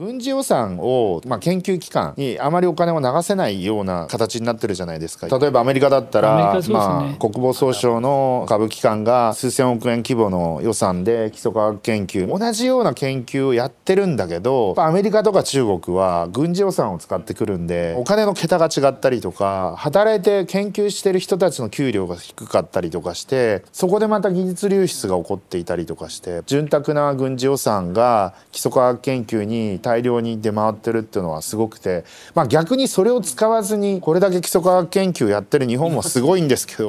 軍事予算を、まあ、研究機関にあまりお金を流せないような形になってるじゃないですか例えばアメリカだったら、ね、まあ、国防総省の株機関が数千億円規模の予算で基礎科学研究同じような研究をやってるんだけどアメリカとか中国は軍事予算を使ってくるんでお金の桁が違ったりとか働いて研究してる人たちの給料が低かったりとかしてそこでまた技術流出が起こっていたりとかして潤沢な軍事予算が基礎科学研究に対大量に出回ってるっていうのはすごくてまあ逆にそれを使わずにこれだけ基礎科学研究やってる日本もすごいんですけど。